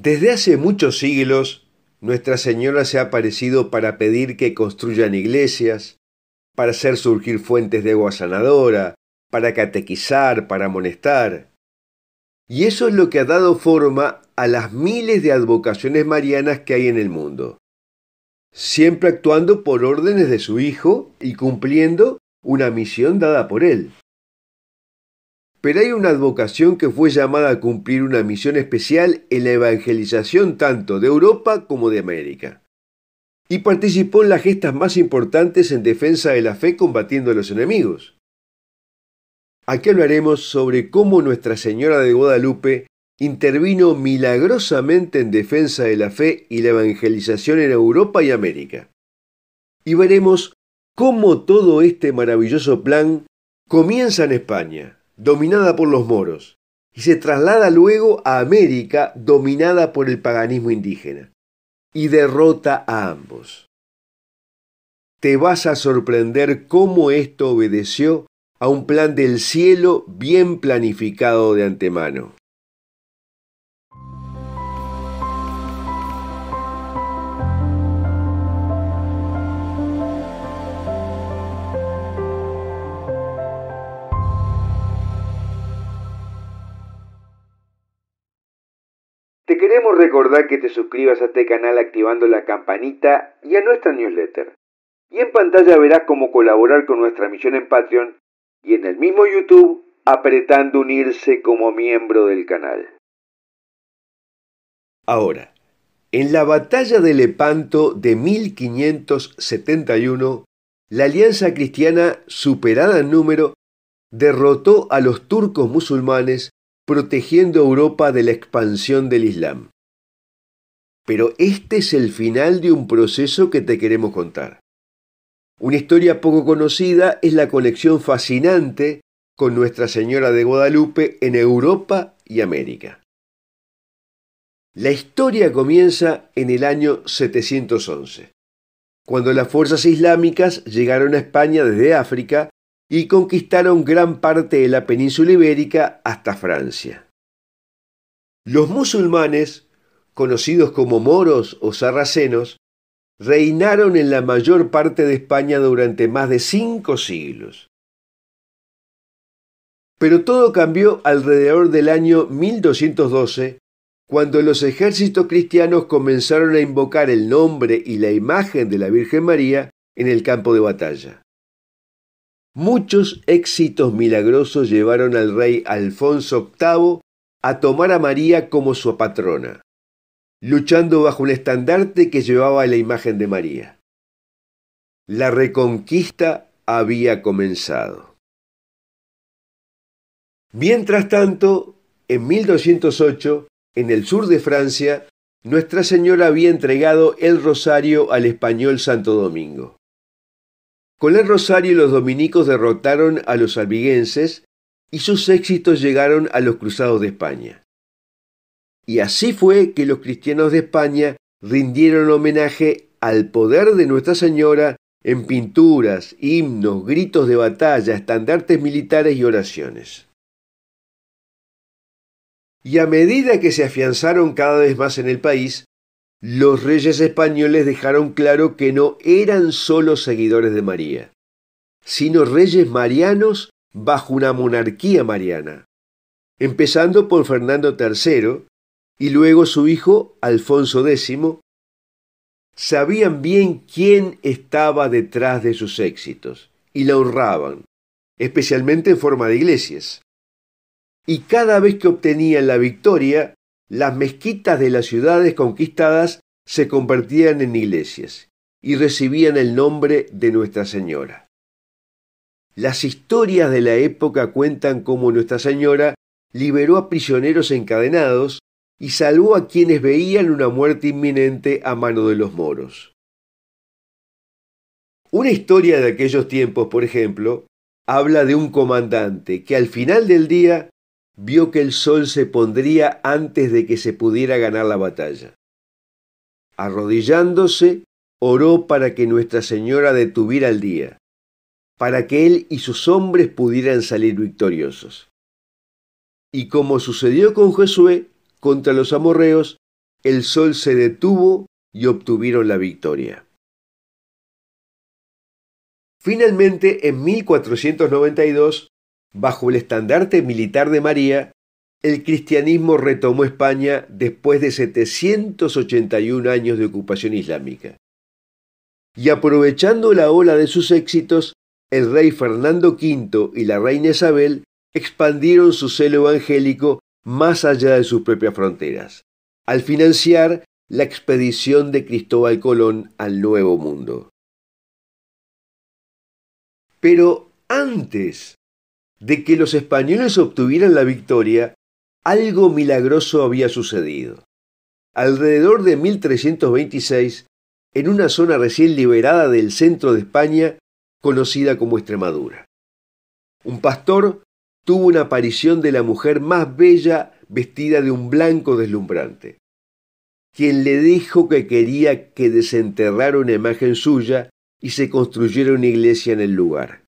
Desde hace muchos siglos, Nuestra Señora se ha aparecido para pedir que construyan iglesias, para hacer surgir fuentes de agua sanadora, para catequizar, para amonestar. Y eso es lo que ha dado forma a las miles de advocaciones marianas que hay en el mundo, siempre actuando por órdenes de su Hijo y cumpliendo una misión dada por Él. Pero hay una advocación que fue llamada a cumplir una misión especial en la evangelización tanto de Europa como de América. Y participó en las gestas más importantes en defensa de la fe combatiendo a los enemigos. Aquí hablaremos sobre cómo Nuestra Señora de Guadalupe intervino milagrosamente en defensa de la fe y la evangelización en Europa y América. Y veremos cómo todo este maravilloso plan comienza en España, dominada por los moros, y se traslada luego a América, dominada por el paganismo indígena, y derrota a ambos. Te vas a sorprender cómo esto obedeció a un plan del cielo bien planificado de antemano. queremos recordar que te suscribas a este canal activando la campanita y a nuestra newsletter. Y en pantalla verás cómo colaborar con nuestra misión en Patreon y en el mismo YouTube apretando unirse como miembro del canal. Ahora, en la batalla de Lepanto de 1571, la Alianza Cristiana, superada en número, derrotó a los turcos musulmanes protegiendo a Europa de la expansión del Islam. Pero este es el final de un proceso que te queremos contar. Una historia poco conocida es la conexión fascinante con Nuestra Señora de Guadalupe en Europa y América. La historia comienza en el año 711, cuando las fuerzas islámicas llegaron a España desde África y conquistaron gran parte de la península ibérica hasta Francia. Los musulmanes, conocidos como moros o sarracenos, reinaron en la mayor parte de España durante más de cinco siglos. Pero todo cambió alrededor del año 1212, cuando los ejércitos cristianos comenzaron a invocar el nombre y la imagen de la Virgen María en el campo de batalla. Muchos éxitos milagrosos llevaron al rey Alfonso VIII a tomar a María como su patrona, luchando bajo un estandarte que llevaba la imagen de María. La reconquista había comenzado. Mientras tanto, en 1208, en el sur de Francia, Nuestra Señora había entregado el rosario al español Santo Domingo. Con el Rosario los dominicos derrotaron a los albigenses y sus éxitos llegaron a los cruzados de España. Y así fue que los cristianos de España rindieron homenaje al poder de Nuestra Señora en pinturas, himnos, gritos de batalla, estandartes militares y oraciones. Y a medida que se afianzaron cada vez más en el país, los reyes españoles dejaron claro que no eran solo seguidores de María, sino reyes marianos bajo una monarquía mariana, empezando por Fernando III y luego su hijo Alfonso X, sabían bien quién estaba detrás de sus éxitos y la honraban, especialmente en forma de iglesias. Y cada vez que obtenían la victoria, las mezquitas de las ciudades conquistadas se convertían en iglesias y recibían el nombre de Nuestra Señora. Las historias de la época cuentan cómo Nuestra Señora liberó a prisioneros encadenados y salvó a quienes veían una muerte inminente a mano de los moros. Una historia de aquellos tiempos, por ejemplo, habla de un comandante que al final del día vio que el sol se pondría antes de que se pudiera ganar la batalla. Arrodillándose, oró para que Nuestra Señora detuviera el día, para que él y sus hombres pudieran salir victoriosos. Y como sucedió con Jesué, contra los amorreos, el sol se detuvo y obtuvieron la victoria. Finalmente, en 1492, Bajo el estandarte militar de María, el cristianismo retomó España después de 781 años de ocupación islámica. Y aprovechando la ola de sus éxitos, el rey Fernando V y la reina Isabel expandieron su celo evangélico más allá de sus propias fronteras, al financiar la expedición de Cristóbal Colón al Nuevo Mundo. Pero antes de que los españoles obtuvieran la victoria, algo milagroso había sucedido. Alrededor de 1326, en una zona recién liberada del centro de España, conocida como Extremadura. Un pastor tuvo una aparición de la mujer más bella vestida de un blanco deslumbrante, quien le dijo que quería que desenterrara una imagen suya y se construyera una iglesia en el lugar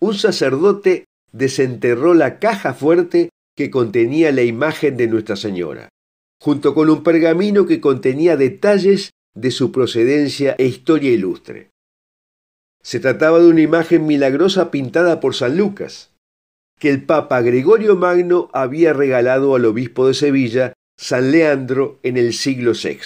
un sacerdote desenterró la caja fuerte que contenía la imagen de Nuestra Señora, junto con un pergamino que contenía detalles de su procedencia e historia ilustre. Se trataba de una imagen milagrosa pintada por San Lucas, que el Papa Gregorio Magno había regalado al obispo de Sevilla, San Leandro, en el siglo VI,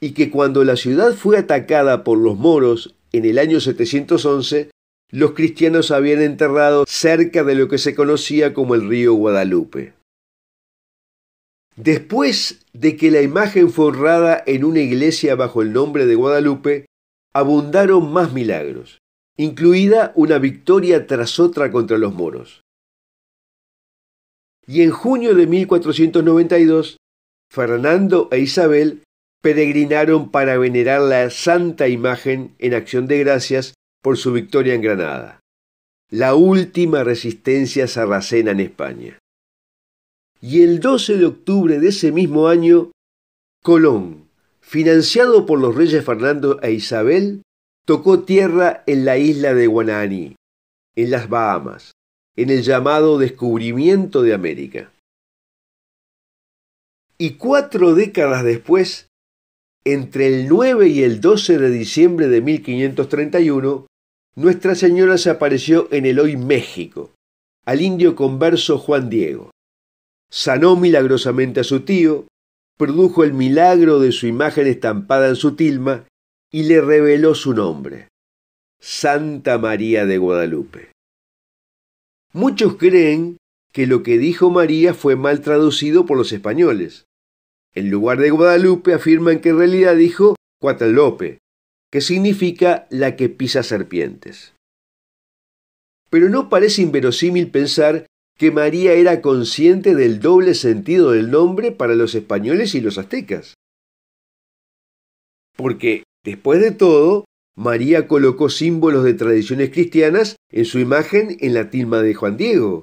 y que cuando la ciudad fue atacada por los moros en el año 711, los cristianos habían enterrado cerca de lo que se conocía como el río Guadalupe. Después de que la imagen fue honrada en una iglesia bajo el nombre de Guadalupe, abundaron más milagros, incluida una victoria tras otra contra los moros. Y en junio de 1492, Fernando e Isabel peregrinaron para venerar la santa imagen en acción de gracias por su victoria en Granada, la última resistencia sarracena en España. Y el 12 de octubre de ese mismo año, Colón, financiado por los reyes Fernando e Isabel, tocó tierra en la isla de Guananí, en las Bahamas, en el llamado descubrimiento de América. Y cuatro décadas después, entre el 9 y el 12 de diciembre de 1531, nuestra Señora se apareció en el hoy México, al indio converso Juan Diego. Sanó milagrosamente a su tío, produjo el milagro de su imagen estampada en su tilma y le reveló su nombre, Santa María de Guadalupe. Muchos creen que lo que dijo María fue mal traducido por los españoles. En lugar de Guadalupe afirman que en realidad dijo Cuatalope, que significa la que pisa serpientes. Pero no parece inverosímil pensar que María era consciente del doble sentido del nombre para los españoles y los aztecas. Porque, después de todo, María colocó símbolos de tradiciones cristianas en su imagen en la tilma de Juan Diego,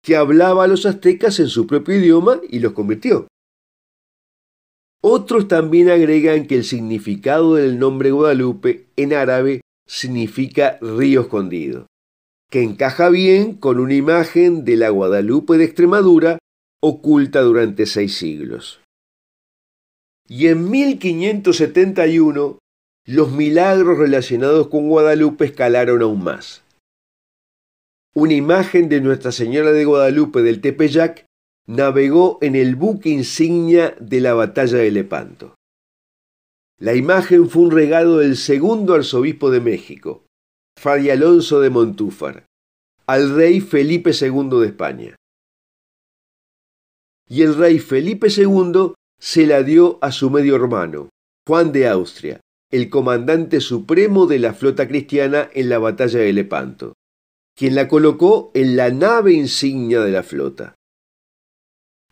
que hablaba a los aztecas en su propio idioma y los convirtió. Otros también agregan que el significado del nombre Guadalupe en árabe significa río escondido, que encaja bien con una imagen de la Guadalupe de Extremadura oculta durante seis siglos. Y en 1571, los milagros relacionados con Guadalupe escalaron aún más. Una imagen de Nuestra Señora de Guadalupe del Tepeyac navegó en el buque insignia de la batalla de Lepanto. La imagen fue un regalo del segundo arzobispo de México, Fray Alonso de Montúfar, al rey Felipe II de España. Y el rey Felipe II se la dio a su medio hermano, Juan de Austria, el comandante supremo de la flota cristiana en la batalla de Lepanto, quien la colocó en la nave insignia de la flota.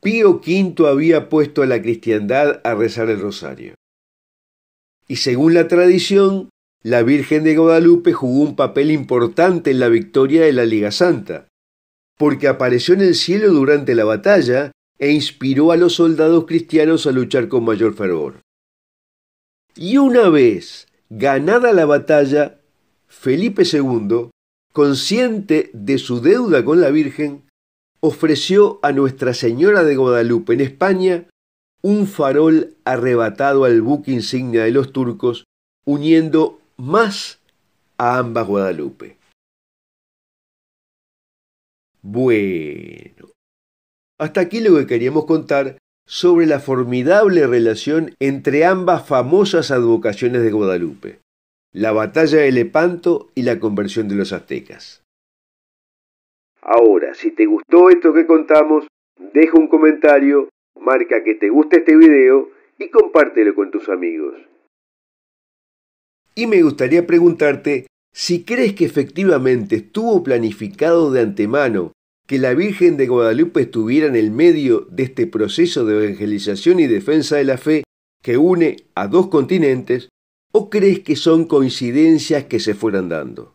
Pío V había puesto a la cristiandad a rezar el rosario. Y según la tradición, la Virgen de Guadalupe jugó un papel importante en la victoria de la Liga Santa, porque apareció en el cielo durante la batalla e inspiró a los soldados cristianos a luchar con mayor fervor. Y una vez ganada la batalla, Felipe II, consciente de su deuda con la Virgen, ofreció a Nuestra Señora de Guadalupe en España un farol arrebatado al buque insignia de los turcos, uniendo más a ambas Guadalupe. Bueno, hasta aquí lo que queríamos contar sobre la formidable relación entre ambas famosas advocaciones de Guadalupe, la batalla de Lepanto y la conversión de los aztecas. Ahora, si te gustó esto que contamos, deja un comentario, marca que te gusta este video y compártelo con tus amigos. Y me gustaría preguntarte si crees que efectivamente estuvo planificado de antemano que la Virgen de Guadalupe estuviera en el medio de este proceso de evangelización y defensa de la fe que une a dos continentes, o crees que son coincidencias que se fueran dando?